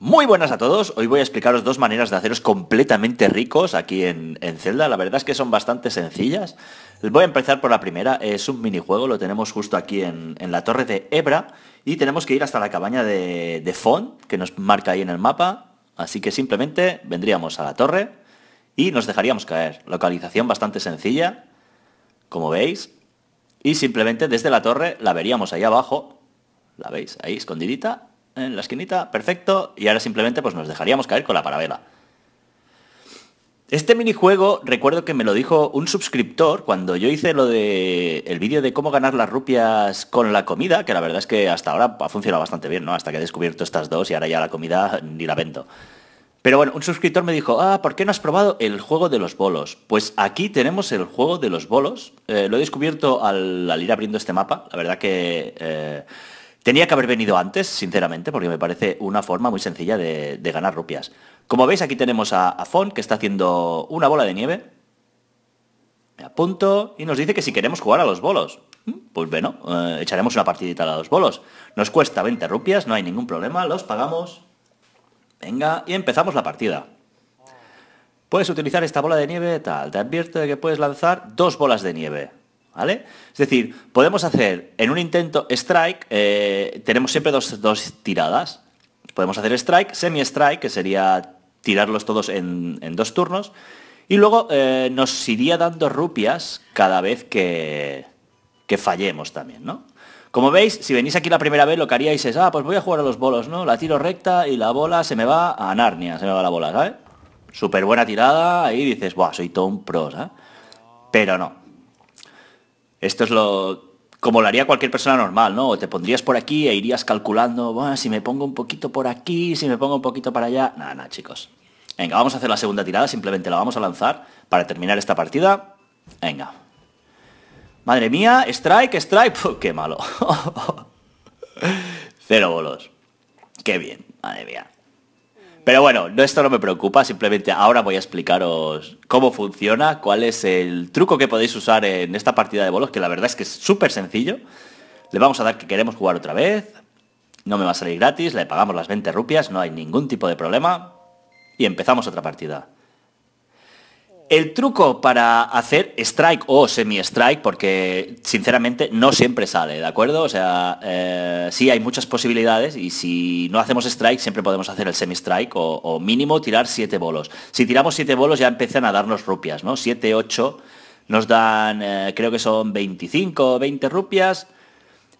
Muy buenas a todos, hoy voy a explicaros dos maneras de haceros completamente ricos aquí en, en, Zelda, la verdad es que son bastante sencillas. Voy a empezar por la primera, es un minijuego, lo tenemos justo aquí en, la torre de Ebra y tenemos que ir hasta la cabaña de, de que nos marca ahí en el mapa, así que simplemente vendríamos a la torre y nos dejaríamos caer. Localización bastante sencilla, como veis, y simplemente desde la torre la veríamos ahí abajo, la veis ahí escondidita, en la esquinita, perfecto, y ahora simplemente pues nos dejaríamos caer con la parabela. Este minijuego recuerdo que me lo dijo un suscriptor cuando yo hice lo de el vídeo de cómo ganar las rupias con la comida, que la verdad es que hasta ahora ha funcionado bastante bien, ¿no? Hasta que he descubierto estas dos y ahora ya la comida ni la vendo. Pero bueno, un suscriptor me dijo, ah, ¿por qué no has probado el juego de los bolos? Pues aquí tenemos el juego de los bolos. Eh, lo he descubierto al, ir abriendo este mapa. La verdad que eh, Tenía que haber venido antes, sinceramente, porque me parece una forma muy sencilla de, ganar rupias. Como veis, aquí tenemos a, Fon, que está haciendo una bola de nieve. Me apunto y nos dice que si queremos jugar a los bolos. Mm, pues bueno, eh, echaremos una partidita a los bolos. Nos cuesta 20 rupias, no hay ningún problema, los pagamos. Venga, y empezamos la partida. Puedes utilizar esta bola de nieve, tal. Te advierto de que puedes lanzar dos bolas de nieve. Es decir, podemos hacer en un intento strike, eh, tenemos siempre dos, tiradas. Podemos hacer strike, semi-strike, que sería tirarlos todos en, dos turnos. Y luego eh, nos iría dando rupias cada vez que, fallemos también, ¿no? Como veis, si venís aquí la primera vez, lo que haríais es, ah, pues voy a jugar a los bolos, ¿no? La tiro recta y la bola se me va a Narnia, se me va la bola, ¿sabes? Súper buena tirada, ahí dices, buah, soy todo un pro, Pero no. Esto es lo como lo haría cualquier persona normal, ¿no? O te pondrías por aquí e irías calculando, bueno, si me pongo un poquito por aquí, si me pongo un poquito para allá. Nada, nada, chicos. Venga, vamos a hacer la segunda tirada, simplemente la vamos a lanzar para terminar esta partida. Venga. Madre mía, strike, strike, qué malo. Cero bolos. Qué bien, madre mía. Pero bueno, esto no me preocupa, simplemente ahora voy a explicaros cómo funciona, cuál es el truco que podéis usar en esta partida de bolos, que la verdad es que es súper sencillo. Le vamos a dar que queremos jugar otra vez, no me va a salir gratis, le pagamos las 20 rupias, no hay ningún tipo de problema y empezamos otra partida. El truco para hacer strike o semi-strike, porque sinceramente no siempre sale, ¿de acuerdo? O sea, eh, sí hay muchas posibilidades y si no hacemos strike siempre podemos hacer el semi-strike o, mínimo tirar siete bolos. Si tiramos siete bolos ya empiezan a darnos rupias, ¿no? 7, 8 nos dan, eh, creo que son 25 20 rupias.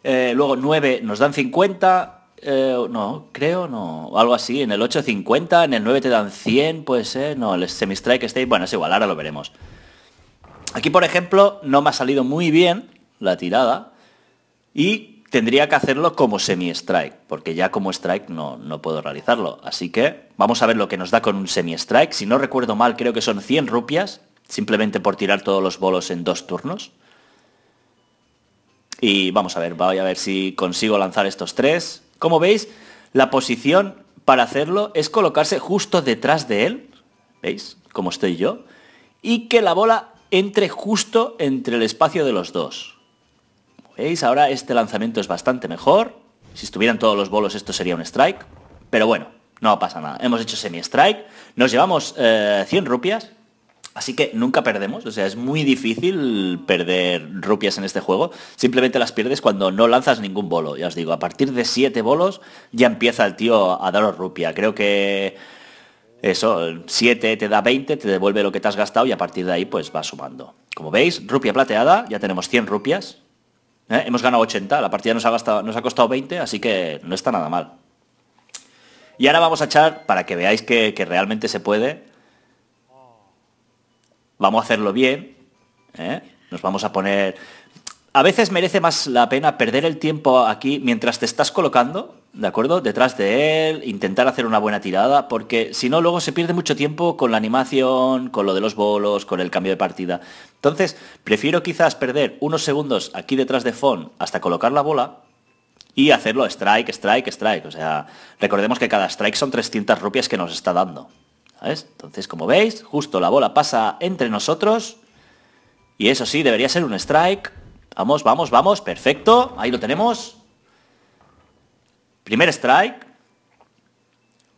Eh, luego 9 nos dan 50, eh, no, creo no. Algo así, en el 850, en el 9 te dan 100, puede ser. No, el semi-strike state, bueno, es igual, ahora lo veremos. Aquí, por ejemplo, no me ha salido muy bien la tirada y tendría que hacerlo como semi-strike, porque ya como strike no, no puedo realizarlo. Así que vamos a ver lo que nos da con un semi-strike. Si no recuerdo mal, creo que son 100 rupias, simplemente por tirar todos los bolos en dos turnos. Y vamos a ver, voy a ver si consigo lanzar estos tres. Como veis, la posición para hacerlo es colocarse justo detrás de él, ¿veis? Como estoy yo, y que la bola entre justo entre el espacio de los dos. veis, ahora este lanzamiento es bastante mejor. Si estuvieran todos los bolos esto sería un strike, pero bueno, no pasa nada. Hemos hecho semi-strike, nos llevamos 100 eh, rupias, Así que nunca perdemos, o sea, es muy difícil perder rupias en este juego. Simplemente las pierdes cuando no lanzas ningún bolo. Ya os digo, a partir de siete bolos ya empieza el tío a daros rupia. Creo que eso, 7 te da 20, te devuelve lo que te has gastado y a partir de ahí pues va sumando. Como veis, rupia plateada, ya tenemos 100 rupias. ¿eh? Hemos ganado 80, la partida nos ha, costado 20, así que no está nada mal. Y ahora vamos a echar, para que veáis que realmente se puede, vamos a hacerlo bien, ¿eh? nos vamos a poner... A veces merece más la pena perder el tiempo aquí mientras te estás colocando, ¿de acuerdo? Detrás de él, intentar hacer una buena tirada, porque si no, luego se pierde mucho tiempo con la animación, con lo de los bolos, con el cambio de partida. Entonces, prefiero quizás perder unos segundos aquí detrás de Fon hasta colocar la bola, y hacerlo strike, strike, strike. O sea, recordemos que cada strike son 300 rupias que nos está dando. Entonces, como veis, justo la bola pasa entre nosotros. Y eso sí, debería ser un strike. Vamos, vamos, vamos. Perfecto. Ahí lo tenemos. Primer strike.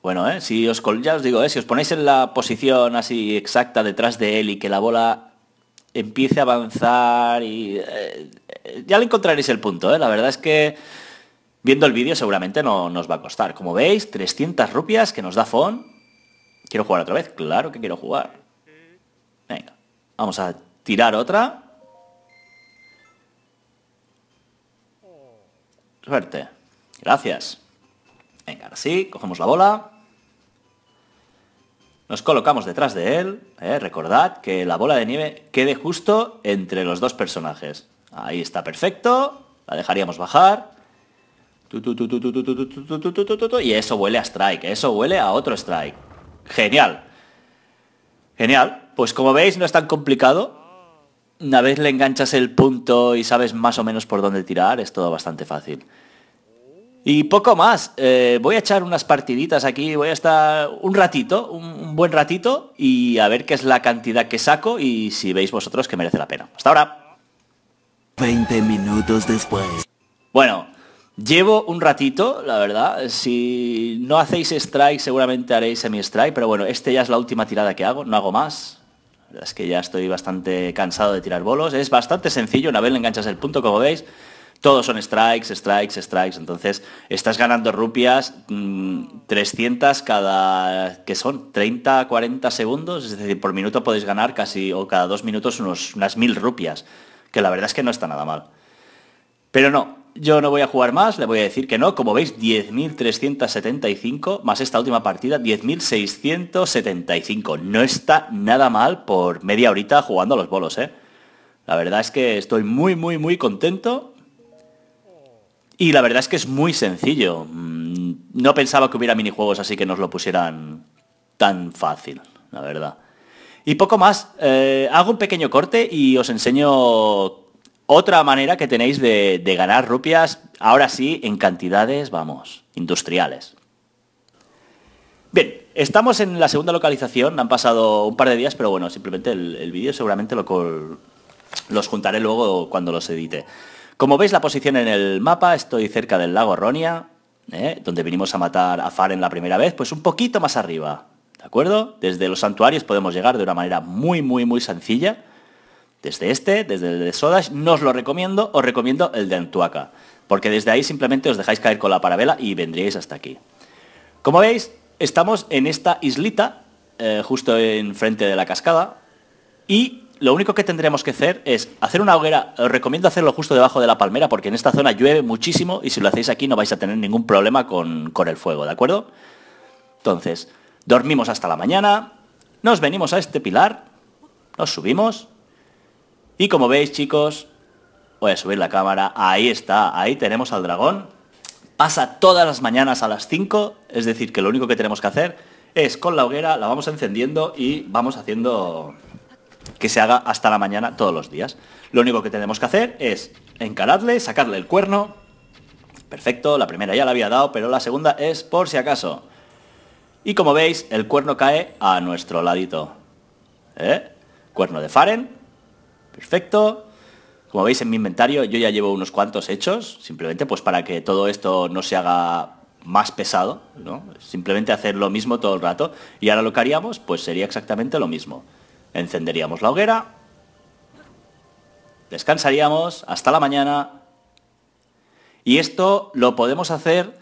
Bueno, ¿eh? si os, ya os digo, ¿eh? si os ponéis en la posición así exacta detrás de él y que la bola empiece a avanzar y... Eh, ya le encontraréis el punto, la verdad es que viendo el vídeo seguramente no nos va a costar. Como veis, 300 rupias que nos da Fon ¿Quiero jugar otra vez? Claro que quiero jugar. Venga. Vamos a tirar otra. Suerte. Gracias. Venga, ahora sí, cogemos la bola. Nos colocamos detrás de él. recordad que la bola de nieve quede justo entre los dos personajes. Ahí está perfecto. La dejaríamos bajar. Y eso huele a strike, eso huele a otro strike. Genial. Genial. Pues como veis, no es tan complicado. Una vez le enganchas el punto y sabes más o menos por dónde tirar, es todo bastante fácil. Y poco más. Eh, voy a echar unas partiditas aquí, voy a estar un ratito, un, buen ratito, y a ver qué es la cantidad que saco y si veis vosotros que merece la pena. Hasta ahora. 20 minutos después. Bueno, Llevo un ratito, la verdad. Si no hacéis strike, seguramente haréis semi-strike, pero bueno, este ya es la última tirada que hago, no hago más. La verdad es que ya estoy bastante cansado de tirar bolos. Es bastante sencillo, una vez le enganchas el punto, como veis, todos son strikes, strikes, strikes. Entonces, estás ganando rupias 300 mm, cada, que son 30, 40 segundos. Es decir, por minuto podéis ganar casi, o cada dos minutos, unas mil rupias. Que la verdad es que no está nada mal. Pero no, yo no voy a jugar más, le voy a decir que no. Como veis, 10.375 más esta última partida, 10.675. No está nada mal por media horita jugando a los bolos, ¿eh? La verdad es que estoy muy, muy, muy contento. Y la verdad es que es muy sencillo. Mm, no pensaba que hubiera minijuegos así que nos lo pusieran tan fácil, la verdad. Y poco más. Eh, hago un pequeño corte y os enseño otra manera que tenéis de, ganar rupias, ahora sí, en cantidades, vamos, industriales. Bien, estamos en la segunda localización, han pasado un par de días, pero bueno, simplemente el, vídeo seguramente los juntaré luego cuando los edite. Como veis la posición en el mapa, estoy cerca del lago Ronia, ¿eh? donde vinimos a matar a Faren la primera vez, pues un poquito más arriba, ¿de acuerdo? Desde los santuarios podemos llegar de una manera muy, muy, muy sencilla. Desde este, desde el de Sodash, no os lo recomiendo, os recomiendo el de Antuaca, porque desde ahí simplemente os dejáis caer con la parabela y vendríais hasta aquí. Como veis, estamos en esta islita, justo eh, justo enfrente de la cascada, y lo único que tendremos que hacer es hacer una hoguera, os recomiendo hacerlo justo debajo de la palmera, porque en esta zona llueve muchísimo y si lo hacéis aquí no vais a tener ningún problema con, con el fuego, ¿de acuerdo? Entonces, dormimos hasta la mañana, nos venimos a este pilar, nos subimos, y como veis, chicos, voy a subir la cámara. Ahí está, ahí tenemos al dragón. Pasa todas las mañanas a las 5, es decir, que lo único que tenemos que hacer es con la hoguera, la vamos encendiendo y vamos haciendo que se haga hasta la mañana todos los días. Lo único que tenemos que hacer es encararle, sacarle el cuerno. Perfecto, la primera ya la había dado, pero la segunda es por si acaso. Y como veis, el cuerno cae a nuestro ladito. ¿Eh? Cuerno de Faren, Perfecto. Como veis en mi inventario yo ya llevo unos cuantos hechos, simplemente pues para que todo esto no se haga más pesado, Simplemente hacer lo mismo todo el rato. Y ahora lo que haríamos pues sería exactamente lo mismo. Encenderíamos la hoguera, descansaríamos hasta la mañana y esto lo podemos hacer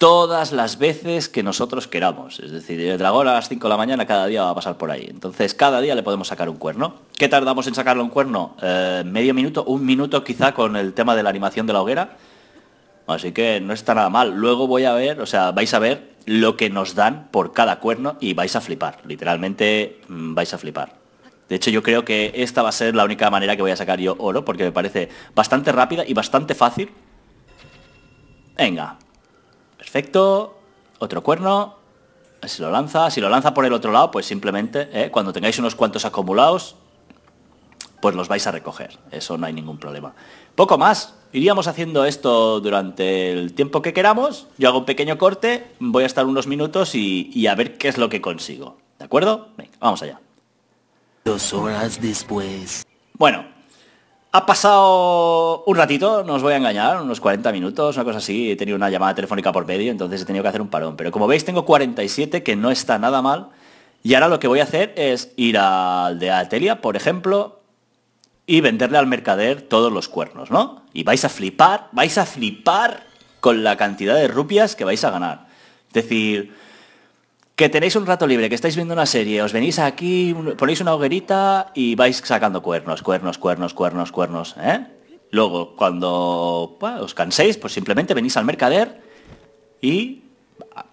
todas las veces que nosotros queramos. Es decir, el dragón a las 5 de la mañana cada día va a pasar por ahí. Entonces, cada día le podemos sacar un cuerno. ¿Qué tardamos en sacarle un cuerno? Eh, medio minuto, un minuto quizá con el tema de la animación de la hoguera. Así que no está nada mal. Luego voy a ver, o sea, vais a ver lo que nos dan por cada cuerno y vais a flipar. Literalmente mm, vais a flipar. De hecho, yo creo que esta va a ser la única manera que voy a sacar yo oro, porque me parece bastante rápida y bastante fácil. Venga, Perfecto. Otro cuerno. Si lo lanza. Si lo lanza por el otro lado, pues simplemente, eh, cuando tengáis unos cuantos acumulados, pues los vais a recoger. Eso no hay ningún problema. Poco más. Iríamos haciendo esto durante el tiempo que queramos. Yo hago un pequeño corte, voy a estar unos minutos y, a ver qué es lo que consigo. ¿De acuerdo? vamos allá. Dos horas después. Bueno, ha pasado un ratito, no os voy a engañar, unos 40 minutos, una cosa así. He tenido una llamada telefónica por medio, entonces he tenido que hacer un parón. Pero como veis, tengo 47, que no está nada mal. Y ahora lo que voy a hacer es ir al de Atelia, por ejemplo, y venderle al mercader todos los cuernos, ¿no? Y vais a flipar, vais a flipar con la cantidad de rupias que vais a ganar. Es decir, que tenéis un rato libre, que estáis viendo una serie, os venís aquí, ponéis una hoguerita y vais sacando cuernos, cuernos, cuernos, cuernos, cuernos, ¿eh? Luego, cuando os canséis, pues simplemente venís al mercader y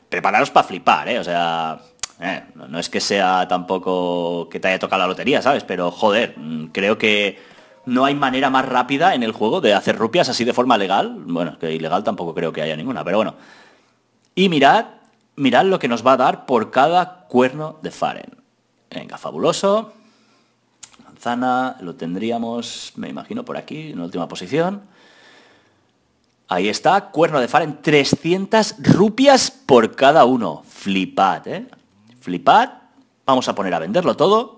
prepararos para flipar, ¿eh? O sea, eh, no es que sea tampoco que te haya tocado la lotería, ¿sabes? Pero joder, mm, creo que no hay manera más rápida en el juego de hacer rupias así de forma legal. Bueno, que ilegal tampoco creo que haya ninguna, pero bueno. Y mirad mirad lo que nos va a dar por cada cuerno de Faren. Venga, fabuloso. Manzana, lo tendríamos, me imagino, por aquí, en última posición. Ahí está, cuerno de Faren, 300 rupias por cada uno. Flipad, ¿eh? Flipad. Vamos a poner a venderlo todo.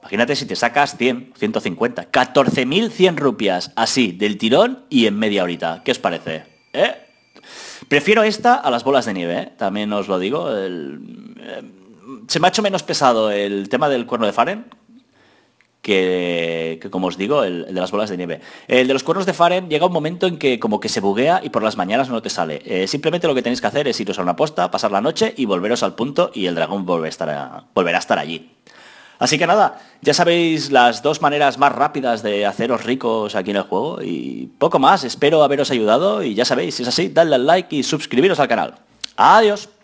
Imagínate si te sacas 100, 150, 14.100 rupias así, del tirón y en media horita. ¿Qué os parece? ¿Eh? Prefiero esta a las bolas de nieve, ¿eh? también os lo digo. Eh, se me ha hecho menos pesado el tema del cuerno de Faren que, como os digo, el, de las bolas de nieve. El de los cuernos de Faren llega un momento en que como que se buguea y por las mañanas no te sale. Eh, simplemente lo que tenéis que hacer es iros a una posta, pasar la noche y volveros al punto y el dragón volverá a estar allí. Así que nada, ya sabéis las dos maneras más rápidas de haceros ricos aquí en el juego y poco más, espero haberos ayudado y ya sabéis, si es así, dadle al like y suscribiros al canal. Adiós.